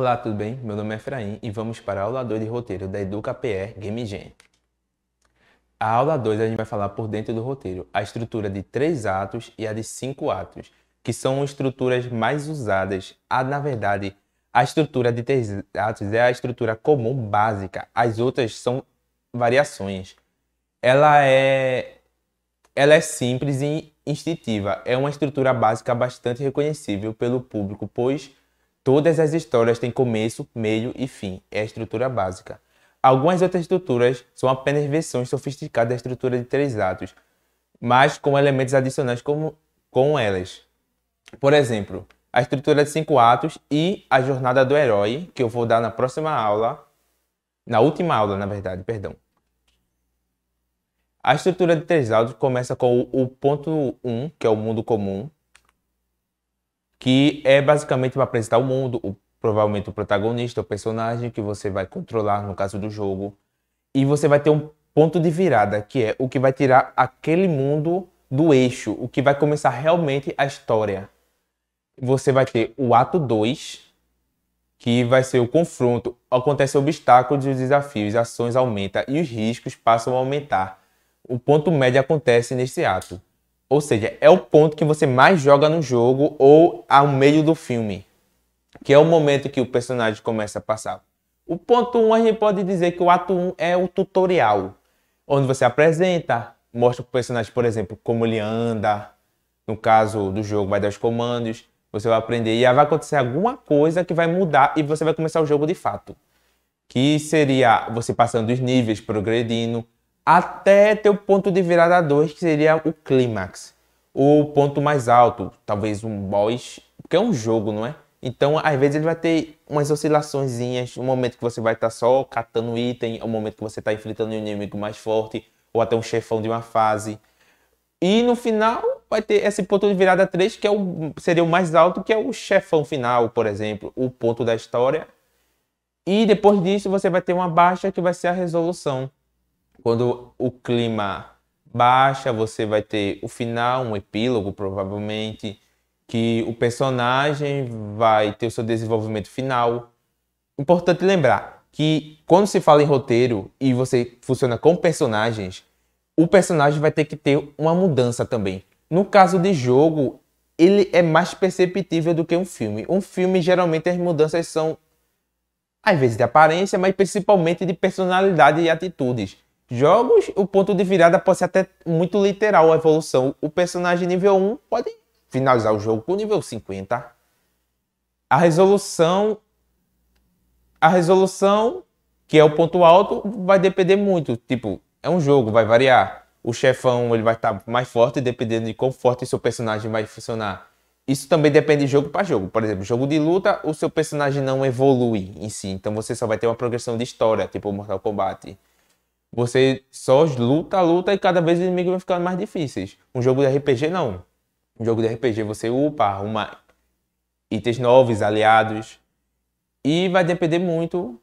Olá, tudo bem? Meu nome é Efraim e vamos para a aula 2 de roteiro da Educa PR Game A aula 2 a gente vai falar por dentro do roteiro a estrutura de 3 atos e a de 5 atos, que são estruturas mais usadas. A, na verdade, a estrutura de 3 atos é a estrutura comum básica, as outras são variações. Ela é ela é simples e instintiva. É uma estrutura básica bastante reconhecível pelo público, pois Todas as histórias têm começo, meio e fim, é a estrutura básica. Algumas outras estruturas são apenas versões sofisticadas da estrutura de três atos, mas com elementos adicionais como, com elas. Por exemplo, a estrutura de cinco atos e a jornada do herói, que eu vou dar na próxima aula, na última aula, na verdade, perdão. A estrutura de três atos começa com o ponto 1, um, que é o mundo comum, que é basicamente para apresentar o mundo, o, provavelmente o protagonista, o personagem que você vai controlar, no caso do jogo, e você vai ter um ponto de virada, que é o que vai tirar aquele mundo do eixo, o que vai começar realmente a história. Você vai ter o ato 2, que vai ser o confronto. Acontece obstáculos e os desafios, ações aumentam e os riscos passam a aumentar. O ponto médio acontece nesse ato. Ou seja, é o ponto que você mais joga no jogo ou ao meio do filme, que é o momento que o personagem começa a passar. O ponto 1 um, a gente pode dizer que o ato 1 um é o tutorial, onde você apresenta, mostra o personagem, por exemplo, como ele anda, no caso do jogo vai dar os comandos, você vai aprender e aí vai acontecer alguma coisa que vai mudar e você vai começar o jogo de fato. Que seria você passando os níveis, progredindo, até ter o ponto de virada 2, que seria o clímax, o ponto mais alto, talvez um boss, porque é um jogo, não é? Então, às vezes ele vai ter umas oscilaçõezinhas, um momento que você vai estar tá só catando item, um momento que você está enfrentando um inimigo mais forte, ou até um chefão de uma fase. E no final vai ter esse ponto de virada 3, que é o, seria o mais alto, que é o chefão final, por exemplo, o ponto da história. E depois disso você vai ter uma baixa que vai ser a resolução. Quando o clima baixa, você vai ter o final, um epílogo, provavelmente, que o personagem vai ter o seu desenvolvimento final. Importante lembrar que quando se fala em roteiro e você funciona com personagens, o personagem vai ter que ter uma mudança também. No caso de jogo, ele é mais perceptível do que um filme. Um filme, geralmente, as mudanças são, às vezes, de aparência, mas principalmente de personalidade e atitudes jogos, o ponto de virada pode ser até muito literal a evolução. O personagem nível 1 pode finalizar o jogo com nível 50. A resolução. A resolução, que é o ponto alto, vai depender muito. Tipo, é um jogo, vai variar. O chefão ele vai estar tá mais forte, dependendo de quão forte seu personagem vai funcionar. Isso também depende de jogo para jogo. Por exemplo, jogo de luta, o seu personagem não evolui em si. Então você só vai ter uma progressão de história, tipo Mortal Kombat. Você só luta, luta e cada vez os inimigos vão ficando mais difíceis. Um jogo de RPG não. Um jogo de RPG você upa, arruma itens novos, aliados. E vai depender muito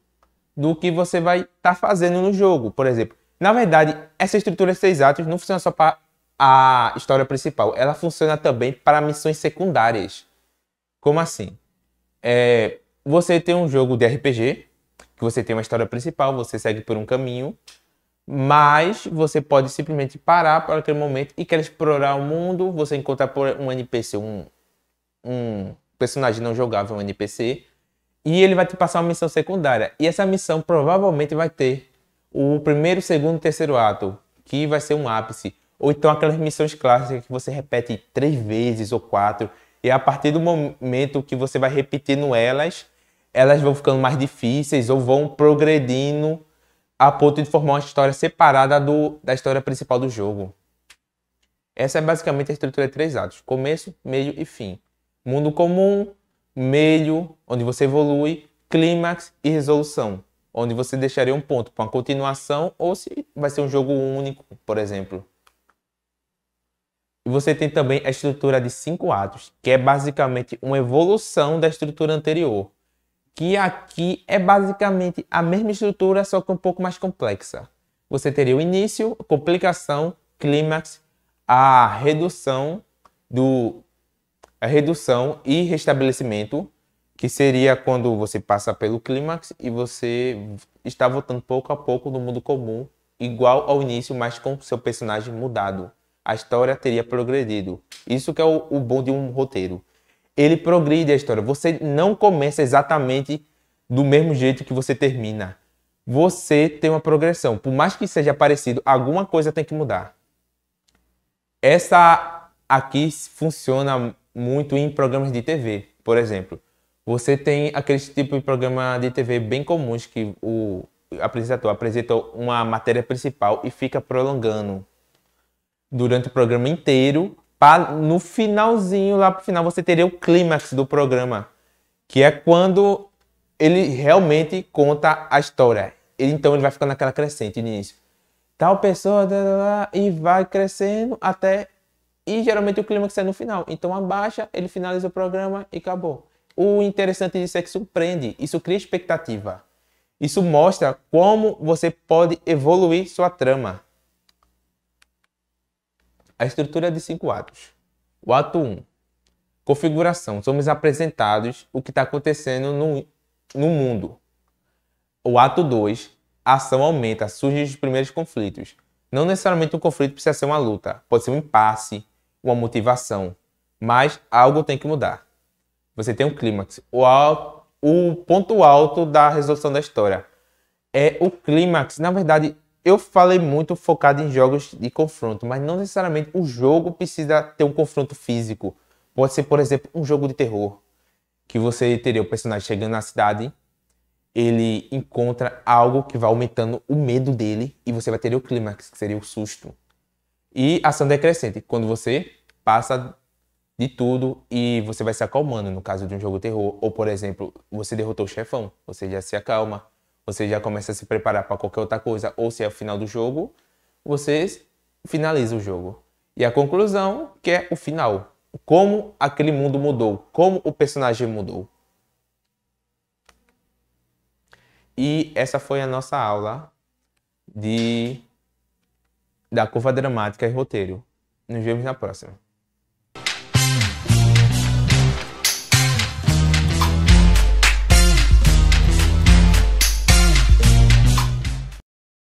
do que você vai estar tá fazendo no jogo. Por exemplo, na verdade, essa estrutura de seis atos não funciona só para a história principal. Ela funciona também para missões secundárias. Como assim? É, você tem um jogo de RPG, que você tem uma história principal, você segue por um caminho mas você pode simplesmente parar para aquele momento e quer explorar o mundo. Você encontra um NPC, um, um personagem não jogável, um NPC, e ele vai te passar uma missão secundária. E essa missão provavelmente vai ter o primeiro, segundo, terceiro ato, que vai ser um ápice. Ou então aquelas missões clássicas que você repete três vezes ou quatro, e a partir do momento que você vai repetindo elas, elas vão ficando mais difíceis ou vão progredindo a ponto de formar uma história separada do, da história principal do jogo. Essa é basicamente a estrutura de três atos: começo, meio e fim. Mundo comum, meio, onde você evolui, clímax e resolução, onde você deixaria um ponto para uma continuação ou se vai ser um jogo único, por exemplo. E você tem também a estrutura de cinco atos, que é basicamente uma evolução da estrutura anterior que aqui é basicamente a mesma estrutura, só que um pouco mais complexa. Você teria o início, complicação, clímax, a redução do a redução e restabelecimento, que seria quando você passa pelo clímax e você está voltando pouco a pouco no mundo comum, igual ao início, mas com seu personagem mudado. A história teria progredido. Isso que é o, o bom de um roteiro ele progride a história. Você não começa exatamente do mesmo jeito que você termina. Você tem uma progressão. Por mais que seja parecido, alguma coisa tem que mudar. Essa aqui funciona muito em programas de TV, por exemplo. Você tem aquele tipo de programa de TV bem comuns que o apresentador apresenta uma matéria principal e fica prolongando durante o programa inteiro pra, no finalzinho, lá pro final, você teria o clímax do programa, que é quando ele realmente conta a história. Ele, então ele vai ficando naquela crescente no início. Tal pessoa, blá, blá, blá, e vai crescendo até. E geralmente o clímax é no final. Então abaixa, ele finaliza o programa e acabou. O interessante disso é que surpreende, isso cria expectativa. Isso mostra como você pode evoluir sua trama. A estrutura é de cinco atos. O ato 1. Um, configuração. Somos apresentados o que está acontecendo no, no mundo. O ato 2. A ação aumenta, surgem os primeiros conflitos. Não necessariamente um conflito precisa ser uma luta. Pode ser um impasse, uma motivação. Mas algo tem que mudar. Você tem um clímax. O, o ponto alto da resolução da história é o clímax. Na verdade, eu falei muito focado em jogos de confronto, mas não necessariamente o jogo precisa ter um confronto físico. Pode ser, por exemplo, um jogo de terror, que você teria o personagem chegando na cidade, ele encontra algo que vai aumentando o medo dele e você vai ter o clímax, que seria o susto. E ação decrescente, quando você passa de tudo e você vai se acalmando, no caso de um jogo de terror, ou por exemplo, você derrotou o chefão, você já se acalma você já começa a se preparar para qualquer outra coisa, ou se é o final do jogo, você finaliza o jogo. E a conclusão, que é o final. Como aquele mundo mudou, como o personagem mudou. E essa foi a nossa aula de da curva dramática e roteiro. Nos vemos na próxima.